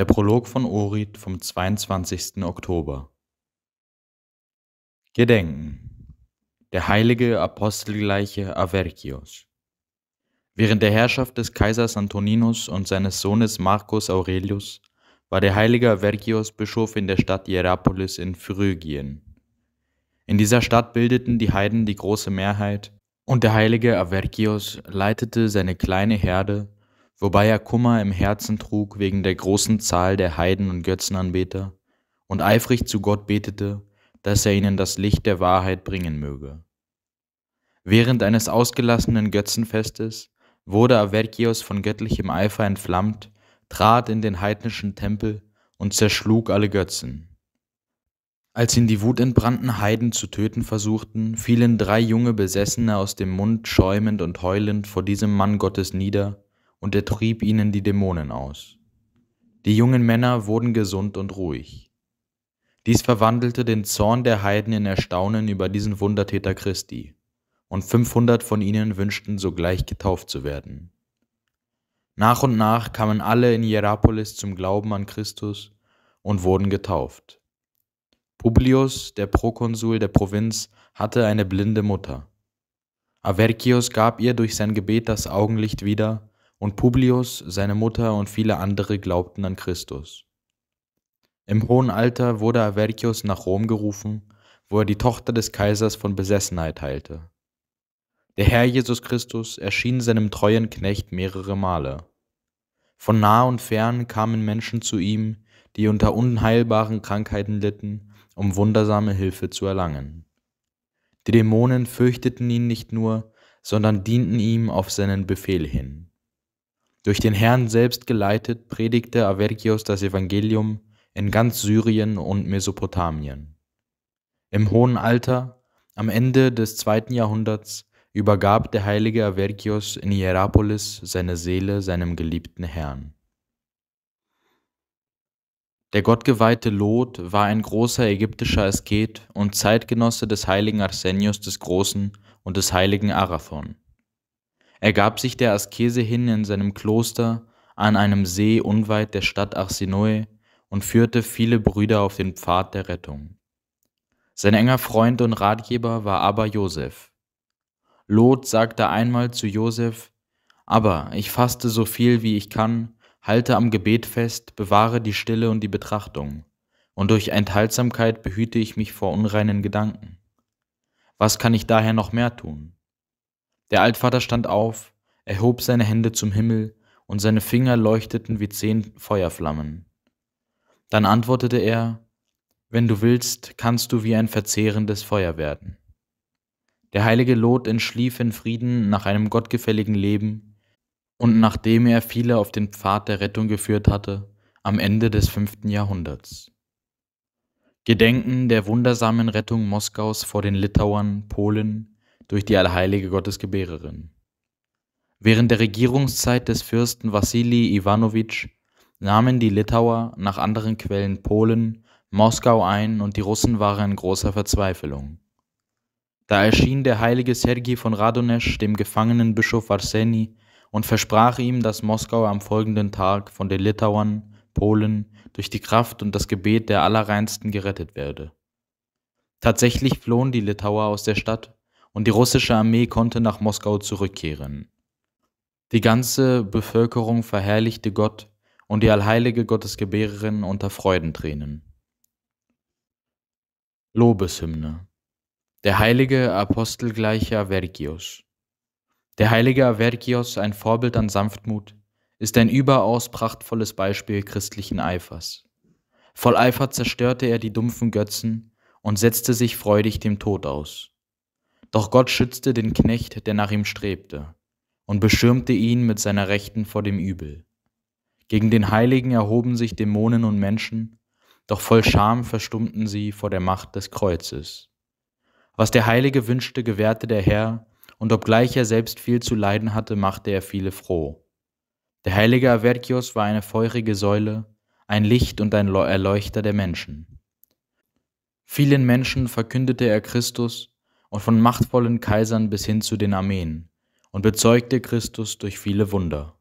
Der Prolog von Orid vom 22. Oktober. Gedenken. Der heilige apostelgleiche Averkios. Während der Herrschaft des Kaisers Antoninus und seines Sohnes Marcus Aurelius war der heilige Averkios Bischof in der Stadt Hierapolis in Phrygien. In dieser Stadt bildeten die Heiden die große Mehrheit und der heilige Averkios leitete seine kleine Herde wobei er Kummer im Herzen trug wegen der großen Zahl der Heiden und Götzenanbeter und eifrig zu Gott betete, dass er ihnen das Licht der Wahrheit bringen möge. Während eines ausgelassenen Götzenfestes wurde Avergios von göttlichem Eifer entflammt, trat in den heidnischen Tempel und zerschlug alle Götzen. Als ihn die wutentbrannten Heiden zu töten versuchten, fielen drei junge Besessene aus dem Mund schäumend und heulend vor diesem Mann Gottes nieder und er trieb ihnen die Dämonen aus. Die jungen Männer wurden gesund und ruhig. Dies verwandelte den Zorn der Heiden in Erstaunen über diesen Wundertäter Christi, und 500 von ihnen wünschten sogleich getauft zu werden. Nach und nach kamen alle in Hierapolis zum Glauben an Christus und wurden getauft. Publius, der Prokonsul der Provinz, hatte eine blinde Mutter. Avercius gab ihr durch sein Gebet das Augenlicht wieder und Publius, seine Mutter und viele andere glaubten an Christus. Im hohen Alter wurde Averkius nach Rom gerufen, wo er die Tochter des Kaisers von Besessenheit heilte. Der Herr Jesus Christus erschien seinem treuen Knecht mehrere Male. Von nah und fern kamen Menschen zu ihm, die unter unheilbaren Krankheiten litten, um wundersame Hilfe zu erlangen. Die Dämonen fürchteten ihn nicht nur, sondern dienten ihm auf seinen Befehl hin. Durch den Herrn selbst geleitet, predigte Avergios das Evangelium in ganz Syrien und Mesopotamien. Im hohen Alter, am Ende des zweiten Jahrhunderts, übergab der heilige Avergios in Hierapolis seine Seele seinem geliebten Herrn. Der gottgeweihte Lot war ein großer ägyptischer Asket und Zeitgenosse des heiligen Arsenius des Großen und des heiligen Arathon. Er gab sich der Askese hin in seinem Kloster an einem See unweit der Stadt Arsinoe und führte viele Brüder auf den Pfad der Rettung. Sein enger Freund und Ratgeber war aber Josef. Lot sagte einmal zu Josef, aber ich faste so viel wie ich kann, halte am Gebet fest, bewahre die Stille und die Betrachtung, und durch Enthaltsamkeit behüte ich mich vor unreinen Gedanken. Was kann ich daher noch mehr tun? Der Altvater stand auf, erhob seine Hände zum Himmel, und seine Finger leuchteten wie zehn Feuerflammen. Dann antwortete er, Wenn du willst, kannst du wie ein verzehrendes Feuer werden. Der heilige Lot entschlief in Frieden nach einem gottgefälligen Leben, und nachdem er viele auf den Pfad der Rettung geführt hatte, am Ende des fünften Jahrhunderts. Gedenken der wundersamen Rettung Moskaus vor den Litauern, Polen, durch die allheilige Gottesgebärerin. Während der Regierungszeit des Fürsten Wassili Iwanowitsch nahmen die Litauer nach anderen Quellen Polen, Moskau ein und die Russen waren in großer Verzweiflung. Da erschien der heilige Sergi von Radonesch dem gefangenen Bischof Arseni und versprach ihm, dass Moskau am folgenden Tag von den Litauern, Polen, durch die Kraft und das Gebet der Allerreinsten gerettet werde. Tatsächlich flohen die Litauer aus der Stadt und die russische Armee konnte nach Moskau zurückkehren. Die ganze Bevölkerung verherrlichte Gott und die allheilige Gottesgebärerin unter Freudentränen. Lobeshymne Der heilige apostelgleiche Avergios Der heilige Avergios, ein Vorbild an Sanftmut, ist ein überaus prachtvolles Beispiel christlichen Eifers. Voll Eifer zerstörte er die dumpfen Götzen und setzte sich freudig dem Tod aus. Doch Gott schützte den Knecht, der nach ihm strebte, und beschirmte ihn mit seiner Rechten vor dem Übel. Gegen den Heiligen erhoben sich Dämonen und Menschen, doch voll Scham verstummten sie vor der Macht des Kreuzes. Was der Heilige wünschte, gewährte der Herr, und obgleich er selbst viel zu leiden hatte, machte er viele froh. Der heilige Averkios war eine feurige Säule, ein Licht und ein Erleuchter der Menschen. Vielen Menschen verkündete er Christus, und von machtvollen Kaisern bis hin zu den Armeen und bezeugte Christus durch viele Wunder.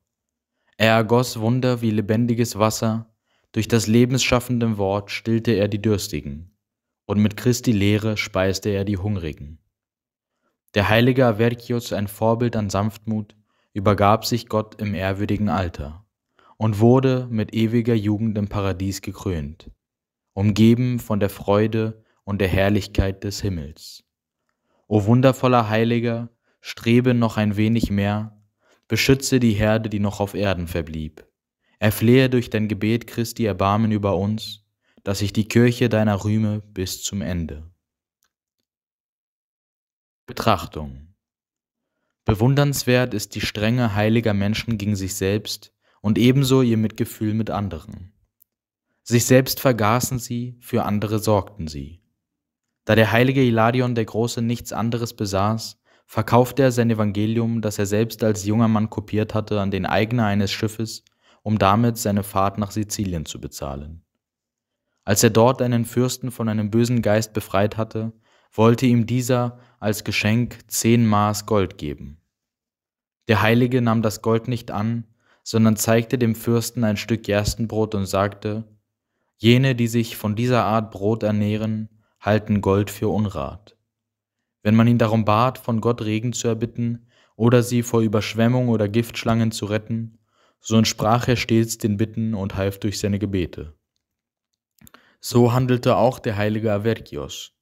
Er ergoss Wunder wie lebendiges Wasser, durch das lebensschaffende Wort stillte er die Dürstigen, und mit Christi Lehre speiste er die Hungrigen. Der heilige Averkius, ein Vorbild an Sanftmut, übergab sich Gott im ehrwürdigen Alter und wurde mit ewiger Jugend im Paradies gekrönt, umgeben von der Freude und der Herrlichkeit des Himmels. O wundervoller Heiliger, strebe noch ein wenig mehr, beschütze die Herde, die noch auf Erden verblieb. Erflehe durch dein Gebet Christi Erbarmen über uns, dass ich die Kirche deiner rühme bis zum Ende. Betrachtung Bewundernswert ist die Strenge heiliger Menschen gegen sich selbst und ebenso ihr Mitgefühl mit anderen. Sich selbst vergaßen sie, für andere sorgten sie. Da der heilige Hilarion der Große nichts anderes besaß, verkaufte er sein Evangelium, das er selbst als junger Mann kopiert hatte, an den Eigner eines Schiffes, um damit seine Fahrt nach Sizilien zu bezahlen. Als er dort einen Fürsten von einem bösen Geist befreit hatte, wollte ihm dieser als Geschenk zehn Maß Gold geben. Der Heilige nahm das Gold nicht an, sondern zeigte dem Fürsten ein Stück Gerstenbrot und sagte, Jene, die sich von dieser Art Brot ernähren, halten Gold für Unrat. Wenn man ihn darum bat, von Gott Regen zu erbitten oder sie vor Überschwemmung oder Giftschlangen zu retten, so entsprach er stets den Bitten und half durch seine Gebete. So handelte auch der heilige Avergios.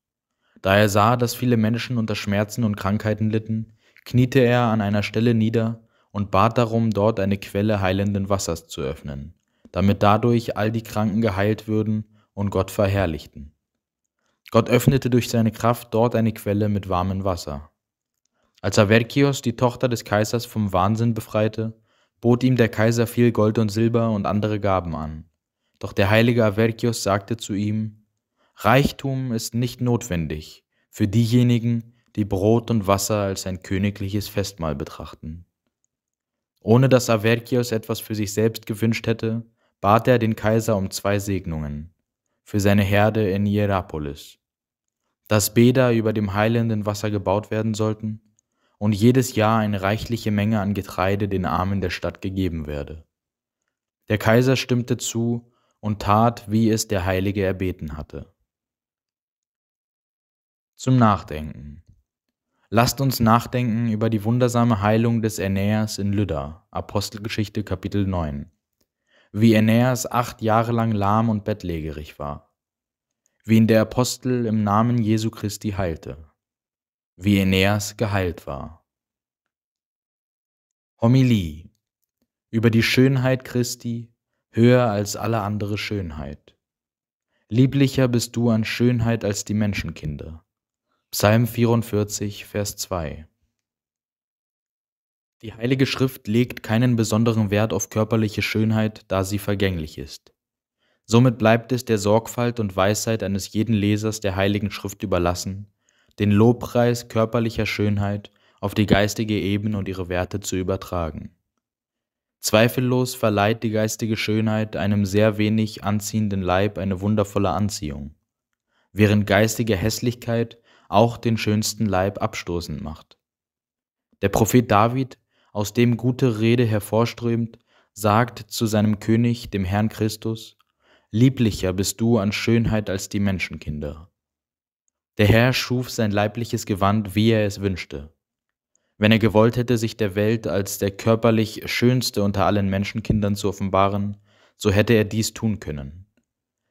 Da er sah, dass viele Menschen unter Schmerzen und Krankheiten litten, kniete er an einer Stelle nieder und bat darum, dort eine Quelle heilenden Wassers zu öffnen, damit dadurch all die Kranken geheilt würden und Gott verherrlichten. Gott öffnete durch seine Kraft dort eine Quelle mit warmem Wasser. Als Averkios die Tochter des Kaisers vom Wahnsinn befreite, bot ihm der Kaiser viel Gold und Silber und andere Gaben an. Doch der heilige Averkios sagte zu ihm, Reichtum ist nicht notwendig für diejenigen, die Brot und Wasser als ein königliches Festmahl betrachten. Ohne dass Averkios etwas für sich selbst gewünscht hätte, bat er den Kaiser um zwei Segnungen für seine Herde in Hierapolis, dass Bäder über dem heilenden Wasser gebaut werden sollten und jedes Jahr eine reichliche Menge an Getreide den Armen der Stadt gegeben werde. Der Kaiser stimmte zu und tat, wie es der Heilige erbeten hatte. Zum Nachdenken. Lasst uns nachdenken über die wundersame Heilung des Ernäas in Lydda, Apostelgeschichte Kapitel 9 wie Aeneas acht Jahre lang lahm und bettlägerig war, wie ihn der Apostel im Namen Jesu Christi heilte, wie Aeneas geheilt war. Homilie über die Schönheit Christi höher als alle andere Schönheit. Lieblicher bist du an Schönheit als die Menschenkinder. Psalm 44, Vers 2 die Heilige Schrift legt keinen besonderen Wert auf körperliche Schönheit, da sie vergänglich ist. Somit bleibt es der Sorgfalt und Weisheit eines jeden Lesers der Heiligen Schrift überlassen, den Lobpreis körperlicher Schönheit auf die geistige Ebene und ihre Werte zu übertragen. Zweifellos verleiht die geistige Schönheit einem sehr wenig anziehenden Leib eine wundervolle Anziehung, während geistige Hässlichkeit auch den schönsten Leib abstoßend macht. Der Prophet David aus dem gute Rede hervorströmt, sagt zu seinem König, dem Herrn Christus, Lieblicher bist du an Schönheit als die Menschenkinder. Der Herr schuf sein leibliches Gewand, wie er es wünschte. Wenn er gewollt hätte, sich der Welt als der körperlich schönste unter allen Menschenkindern zu offenbaren, so hätte er dies tun können.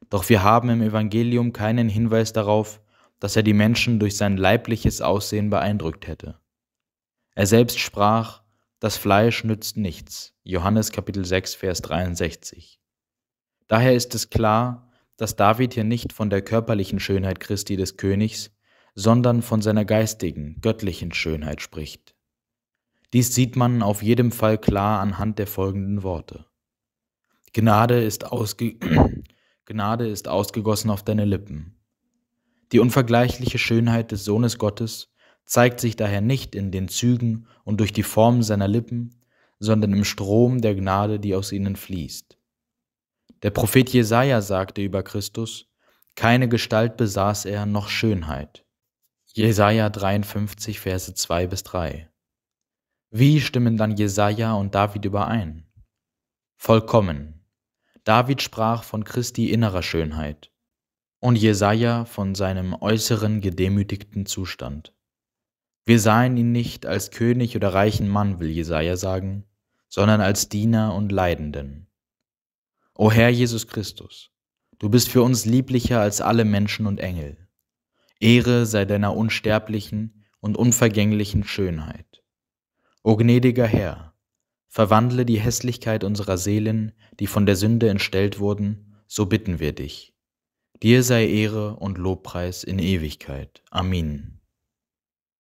Doch wir haben im Evangelium keinen Hinweis darauf, dass er die Menschen durch sein leibliches Aussehen beeindruckt hätte. Er selbst sprach, das Fleisch nützt nichts. Johannes Kapitel 6, Vers 63. Daher ist es klar, dass David hier nicht von der körperlichen Schönheit Christi des Königs, sondern von seiner geistigen, göttlichen Schönheit spricht. Dies sieht man auf jedem Fall klar anhand der folgenden Worte. Gnade ist, ausge Gnade ist ausgegossen auf deine Lippen. Die unvergleichliche Schönheit des Sohnes Gottes zeigt sich daher nicht in den Zügen und durch die Form seiner Lippen, sondern im Strom der Gnade, die aus ihnen fließt. Der Prophet Jesaja sagte über Christus: Keine Gestalt besaß er, noch Schönheit. Jesaja 53, Verse 2 bis 3. Wie stimmen dann Jesaja und David überein? Vollkommen. David sprach von Christi innerer Schönheit und Jesaja von seinem äußeren gedemütigten Zustand. Wir sahen ihn nicht als König oder reichen Mann, will Jesaja sagen, sondern als Diener und Leidenden. O Herr Jesus Christus, du bist für uns lieblicher als alle Menschen und Engel. Ehre sei deiner unsterblichen und unvergänglichen Schönheit. O gnädiger Herr, verwandle die Hässlichkeit unserer Seelen, die von der Sünde entstellt wurden, so bitten wir dich. Dir sei Ehre und Lobpreis in Ewigkeit. Amen.